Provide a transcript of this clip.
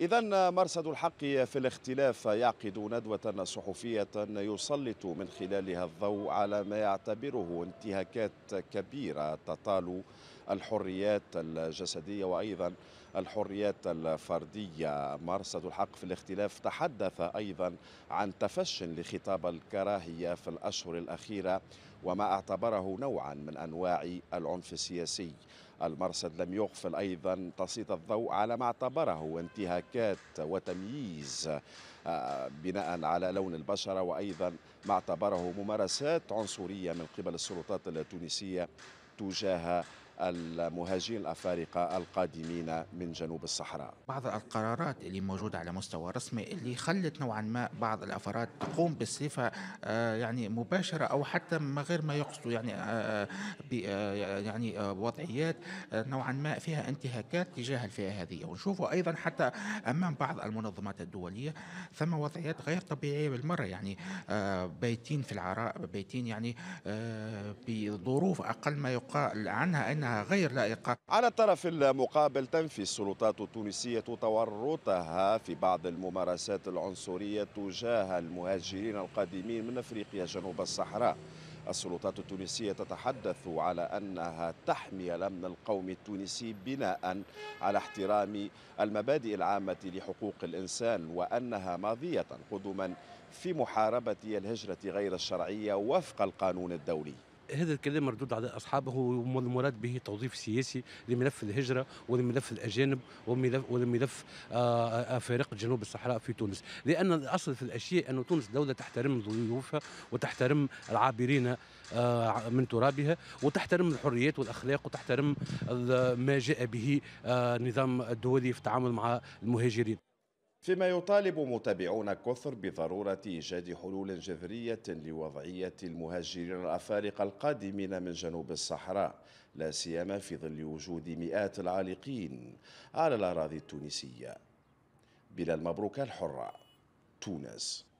إذا مرصد الحق في الاختلاف يعقد ندوة صحفية يسلط من خلالها الضوء على ما يعتبره انتهاكات كبيرة تطال الحريات الجسدية وأيضا الحريات الفردية مرصد الحق في الاختلاف تحدث أيضا عن تفش لخطاب الكراهية في الأشهر الأخيرة وما اعتبره نوعا من أنواع العنف السياسي المرصد لم يغفل أيضا تسليط الضوء على ما اعتبره انتهاكات وتمييز آه، بناء على لون البشرة وأيضا ما اعتبره ممارسات عنصرية من قبل السلطات التونسية تجاه المهاجرين الأفارقة القادمين من جنوب الصحراء بعض القرارات اللي موجودة على مستوى رسمي اللي خلت نوعا ما بعض الأفراد تقوم بصفة آه، يعني مباشرة أو حتى من غير ما يقصدوا يعني آه، آه، يعني وضعيات نوعا ما فيها انتهاكات تجاه الفئة هذه ونشوفوا أيضا حتى أمام بعض المنظمات الدولية ثم وضعيات غير طبيعية بالمرة يعني بايتين في العراء بايتين يعني بظروف أقل ما يقال عنها أن بأنها غير لائقة على الطرف المقابل تنفي السلطات التونسية تورطها في بعض الممارسات العنصرية تجاه المهاجرين القادمين من أفريقيا جنوب الصحراء السلطات التونسية تتحدث على أنها تحمي الأمن القومي التونسي بناء على احترام المبادئ العامة لحقوق الإنسان وأنها ماضية قدما في محاربة الهجرة غير الشرعية وفق القانون الدولي هذا الكلام مردود على اصحابه والمراد به توظيف سياسي لملف الهجره ولملف الاجانب ولملف افارقه آه، جنوب الصحراء في تونس لان الاصل في الاشياء ان تونس دوله تحترم ضيوفها وتحترم العابرين آه، من ترابها وتحترم الحريات والاخلاق وتحترم ما جاء به النظام آه، الدولي في التعامل مع المهاجرين فيما يطالب متابعون كثر بضرورة إيجاد حلول جذرية لوضعية المهاجرين الأفارقة القادمين من جنوب الصحراء لا سيما في ظل وجود مئات العالقين على الأراضي التونسية بلال المبروكة الحرة تونس